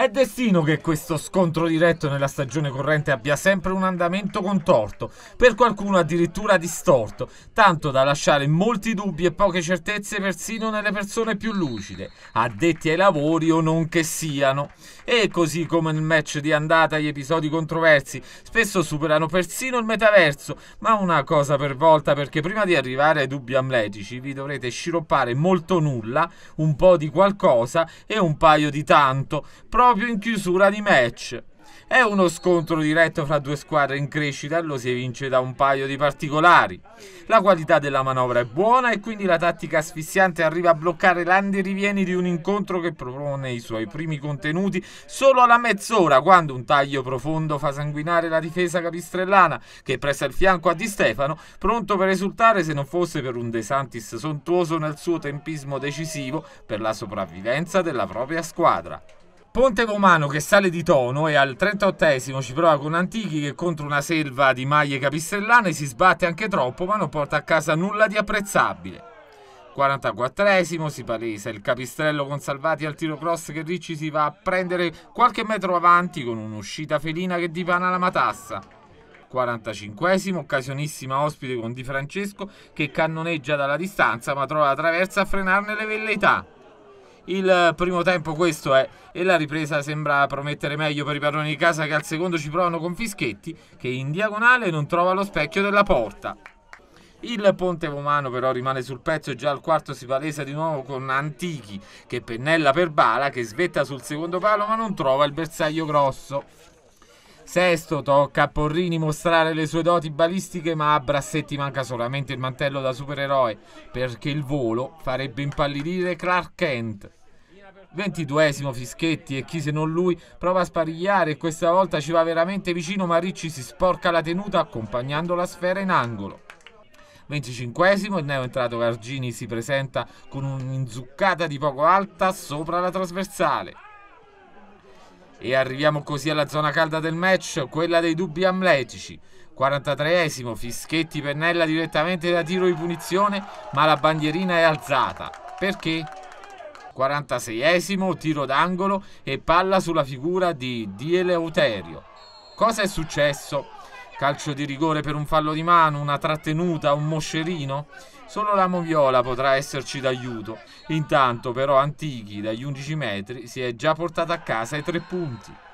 È destino che questo scontro diretto nella stagione corrente abbia sempre un andamento contorto, per qualcuno addirittura distorto, tanto da lasciare molti dubbi e poche certezze persino nelle persone più lucide, addetti ai lavori o non che siano. E così come nel match di andata gli episodi controversi spesso superano persino il metaverso, ma una cosa per volta perché prima di arrivare ai dubbi amletici vi dovrete sciroppare molto nulla, un po' di qualcosa e un paio di tanto, proprio proprio in chiusura di match. È uno scontro diretto fra due squadre in crescita e lo si evince da un paio di particolari. La qualità della manovra è buona e quindi la tattica asfissiante arriva a bloccare l'andirivieni di un incontro che propone i suoi primi contenuti solo alla mezz'ora quando un taglio profondo fa sanguinare la difesa capistrellana che presta il fianco a Di Stefano, pronto per esultare se non fosse per un De Santis sontuoso nel suo tempismo decisivo per la sopravvivenza della propria squadra. Ponte Romano che sale di tono e al 38 esimo ci prova con Antichi che contro una selva di maglie capistellane si sbatte anche troppo ma non porta a casa nulla di apprezzabile. 44 esimo si palesa il capistrello con Salvati al tiro cross che Ricci si va a prendere qualche metro avanti con un'uscita felina che dipana la matassa. 45 esimo occasionissima ospite con Di Francesco che cannoneggia dalla distanza ma trova la traversa a frenarne le velleità il primo tempo questo è e la ripresa sembra promettere meglio per i padroni di casa che al secondo ci provano con Fischetti che in diagonale non trova lo specchio della porta. Il Ponte Vomano però rimane sul pezzo e già al quarto si palesa di nuovo con Antichi che pennella per Bala che svetta sul secondo palo ma non trova il bersaglio grosso. Sesto tocca a Porrini mostrare le sue doti balistiche ma a Brassetti manca solamente il mantello da supereroe perché il volo farebbe impallidire Clark Kent. 22 Fischetti e chi se non lui prova a sparigliare e questa volta ci va veramente vicino ma Ricci si sporca la tenuta accompagnando la sfera in angolo. 25esimo il neo entrato Gargini si presenta con un'inzuccata di poco alta sopra la trasversale. E arriviamo così alla zona calda del match, quella dei dubbi amletici. 43esimo, Fischetti pennella direttamente da tiro di punizione, ma la bandierina è alzata. Perché? 46esimo tiro d'angolo e palla sulla figura di Dieleuterio. Cosa è successo? Calcio di rigore per un fallo di mano, una trattenuta, un moscerino? Solo la Moviola potrà esserci d'aiuto. Intanto però Antichi dagli 11 metri si è già portata a casa i tre punti.